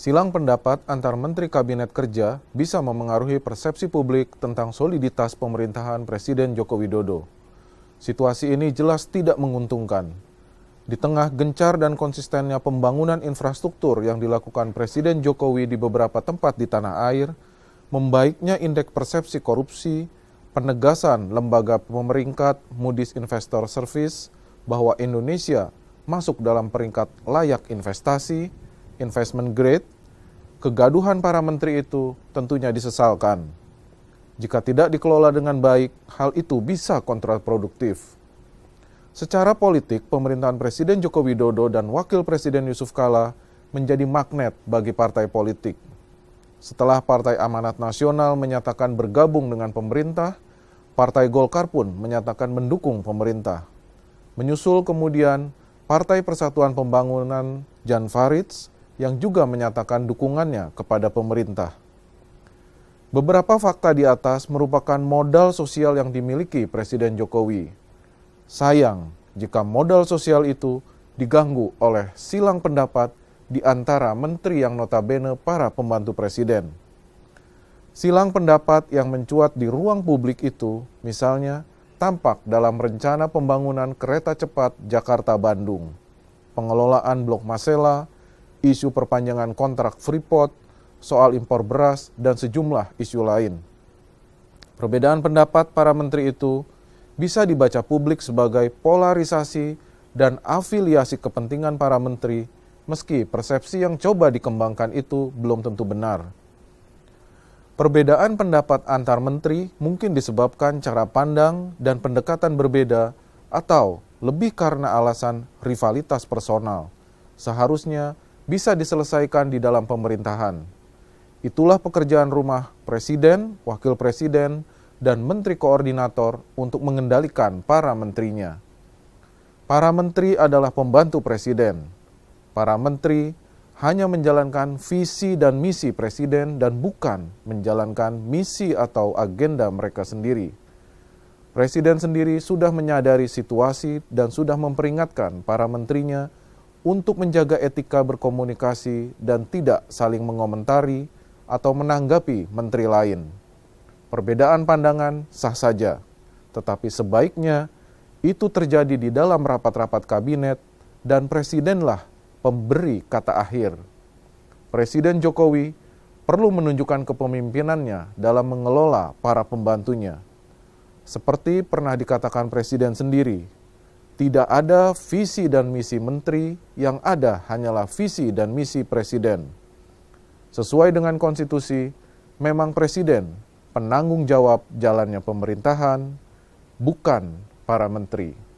Silang pendapat antar Menteri Kabinet Kerja bisa memengaruhi persepsi publik tentang soliditas pemerintahan Presiden Joko Widodo. Situasi ini jelas tidak menguntungkan. Di tengah gencar dan konsistennya pembangunan infrastruktur yang dilakukan Presiden Jokowi di beberapa tempat di tanah air, membaiknya indeks persepsi korupsi, penegasan lembaga pemeringkat Moody's Investor Service bahwa Indonesia masuk dalam peringkat layak investasi, investment grade, kegaduhan para menteri itu tentunya disesalkan. Jika tidak dikelola dengan baik, hal itu bisa kontraproduktif. Secara politik, pemerintahan Presiden Joko Widodo dan Wakil Presiden Yusuf Kala menjadi magnet bagi partai politik. Setelah Partai Amanat Nasional menyatakan bergabung dengan pemerintah, Partai Golkar pun menyatakan mendukung pemerintah. Menyusul kemudian Partai Persatuan Pembangunan Jan Farids yang juga menyatakan dukungannya kepada pemerintah. Beberapa fakta di atas merupakan modal sosial yang dimiliki Presiden Jokowi. Sayang jika modal sosial itu diganggu oleh silang pendapat di antara menteri yang notabene para pembantu presiden. Silang pendapat yang mencuat di ruang publik itu, misalnya, tampak dalam rencana pembangunan kereta cepat Jakarta-Bandung, pengelolaan Blok Masela, isu perpanjangan kontrak Freeport, soal impor beras, dan sejumlah isu lain. Perbedaan pendapat para menteri itu bisa dibaca publik sebagai polarisasi dan afiliasi kepentingan para menteri, meski persepsi yang coba dikembangkan itu belum tentu benar. Perbedaan pendapat antar menteri mungkin disebabkan cara pandang dan pendekatan berbeda, atau lebih karena alasan rivalitas personal. Seharusnya bisa diselesaikan di dalam pemerintahan. Itulah pekerjaan rumah presiden, wakil presiden, dan menteri koordinator untuk mengendalikan para menterinya. Para menteri adalah pembantu presiden. Para menteri hanya menjalankan visi dan misi presiden dan bukan menjalankan misi atau agenda mereka sendiri. Presiden sendiri sudah menyadari situasi dan sudah memperingatkan para menterinya untuk menjaga etika berkomunikasi dan tidak saling mengomentari atau menanggapi menteri lain. Perbedaan pandangan sah saja, tetapi sebaiknya itu terjadi di dalam rapat-rapat kabinet dan presidenlah pemberi kata akhir. Presiden Jokowi perlu menunjukkan kepemimpinannya dalam mengelola para pembantunya. Seperti pernah dikatakan presiden sendiri, tidak ada visi dan misi menteri, yang ada hanyalah visi dan misi presiden. Sesuai dengan konstitusi, memang presiden penanggung jawab jalannya pemerintahan, bukan para menteri.